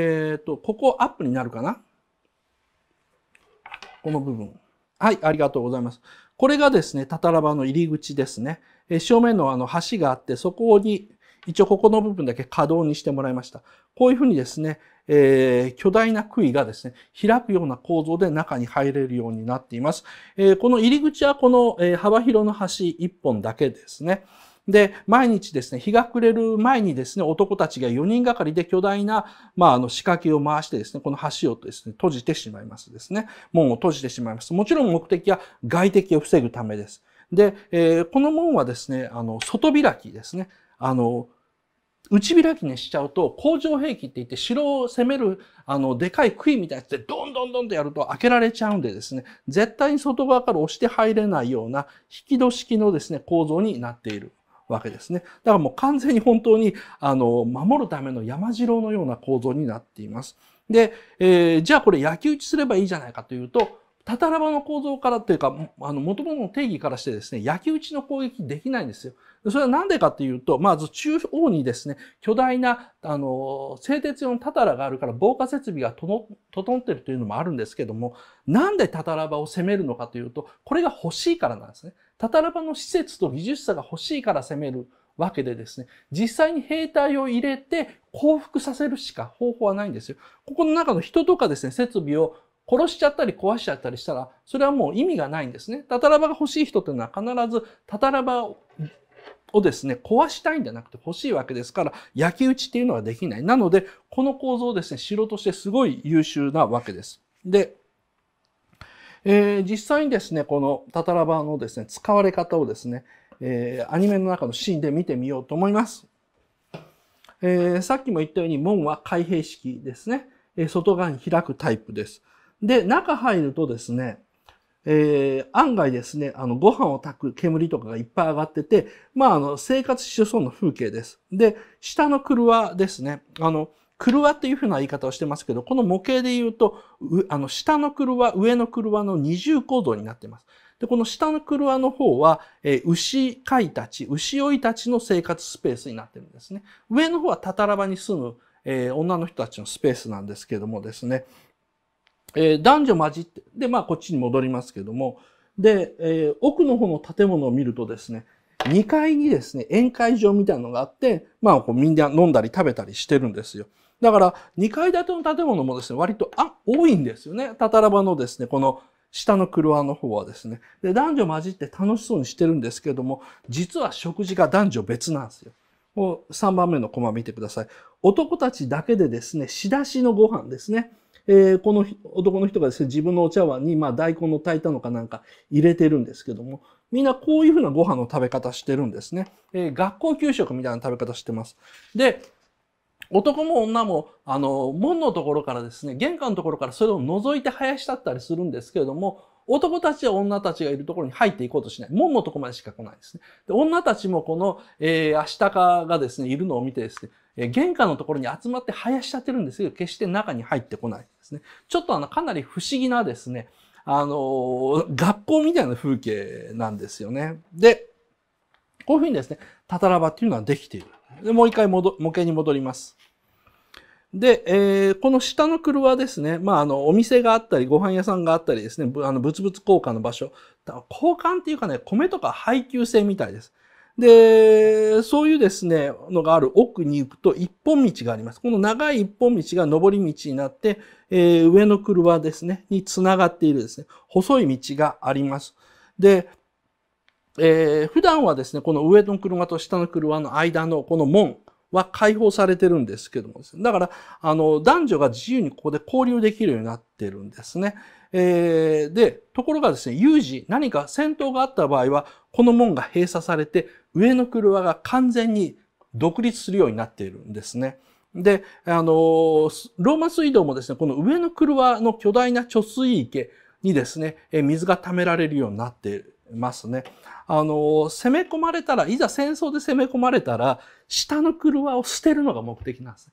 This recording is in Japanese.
えっ、ー、と、ここアップになるかなこの部分。はい、ありがとうございます。これがですね、タタラバの入り口ですね。え正面のあの橋があって、そこに、一応ここの部分だけ可動にしてもらいました。こういうふうにですね、えー、巨大な杭がですね、開くような構造で中に入れるようになっています。えー、この入り口はこの、えー、幅広の橋1本だけですね。で、毎日ですね、日が暮れる前にですね、男たちが4人がかりで巨大な、まあ、あの、仕掛けを回してですね、この橋をですね、閉じてしまいますですね。門を閉じてしまいます。もちろん目的は外敵を防ぐためです。で、えー、この門はですね、あの、外開きですね。あの、内開きにしちゃうと、工場兵器って言って、城を攻める、あの、でかい杭みたいなやつで、どんどんどんとやると開けられちゃうんでですね、絶対に外側から押して入れないような、引き戸式のですね、構造になっているわけですね。だからもう完全に本当に、あの、守るための山城のような構造になっています。で、えー、じゃあこれ焼き打ちすればいいじゃないかというと、タタラバの構造からというか、あの、元々の定義からしてですね、焼き打ちの攻撃できないんですよ。それはなんでかっていうと、まず中央にですね、巨大な、あの、製鉄用のタタラがあるから防火設備が整ってるというのもあるんですけども、なんでタタラバを攻めるのかというと、これが欲しいからなんですね。タタラバの施設と技術者が欲しいから攻めるわけでですね、実際に兵隊を入れて降伏させるしか方法はないんですよ。ここの中の人とかですね、設備を殺しちゃったり壊しちゃったりしたら、それはもう意味がないんですね。タタラバが欲しい人っていうのは必ずタタラバををですね、壊したいんじゃなくて欲しいわけですから、焼き打ちっていうのはできない。なので、この構造をですね、城としてすごい優秀なわけです。で、えー、実際にですね、このタタラバのですね、使われ方をですね、えー、アニメの中のシーンで見てみようと思います。えー、さっきも言ったように門は開閉式ですね。え外側に開くタイプです。で、中入るとですね、えー、案外ですね、あの、ご飯を炊く煙とかがいっぱい上がってて、まあ、あの、生活しそうな風景です。で、下の車ですね、あの、車っていうふうな言い方をしてますけど、この模型で言うと、うあの、下の車、上の車の二重構造になっています。で、この下の車の方は、えー、牛飼いたち、牛追いたちの生活スペースになってるんですね。上の方はタタラ場に住む、えー、女の人たちのスペースなんですけどもですね、えー、男女混じって、で、まあこっちに戻りますけども、で、えー、奥の方の建物を見るとですね、2階にですね、宴会場みたいなのがあって、まあこうみんな飲んだり食べたりしてるんですよ。だから2階建ての建物もですね、割と、あ、多いんですよね。タタラバのですね、この下の車の方はですね。で、男女混じって楽しそうにしてるんですけども、実は食事が男女別なんですよ。3番目のコマ見てください。男たちだけでですね、仕出しのご飯ですね。えー、この男の人がですね、自分のお茶碗に、まあ、大根の炊いたのかなんか入れてるんですけども、みんなこういうふうなご飯の食べ方してるんですね。えー、学校給食みたいな食べ方してます。で、男も女も、あの、門のところからですね、玄関のところからそれを覗いて林立ったりするんですけれども、男たちや女たちがいるところに入っていこうとしない。門のとこまでしか来ないですね。で、女たちもこの、えー、アシタカがですね、いるのを見てですね、玄関のところに集まって生やし立てるんですけど、決して中に入ってこないんですね。ちょっとあの、かなり不思議なですね、あの、学校みたいな風景なんですよね。で、こういうふうにですね、たたらばっていうのはできている。で、もう一回戻、模型に戻ります。で、えー、この下の車ですね。まあ、あの、お店があったり、ご飯屋さんがあったりですね、あの、物々交換の場所。交換っていうかね、米とか配給制みたいです。で、そういうですね、のがある奥に行くと一本道があります。この長い一本道が上り道になって、えー、上の車ですね、に繋がっているですね、細い道があります。で、えー、普段はですね、この上の車と下の車の間のこの門は開放されてるんですけどもですね、だから、あの、男女が自由にここで交流できるようになってるんですね。えー、で、ところがですね、有事、何か戦闘があった場合は、この門が閉鎖されて、上の車が完全に独立するようになっているんですね。で、あの、ローマ水道もですね、この上の車の巨大な貯水池にですね、水が溜められるようになってますね。あの、攻め込まれたら、いざ戦争で攻め込まれたら、下の車を捨てるのが目的なんですね。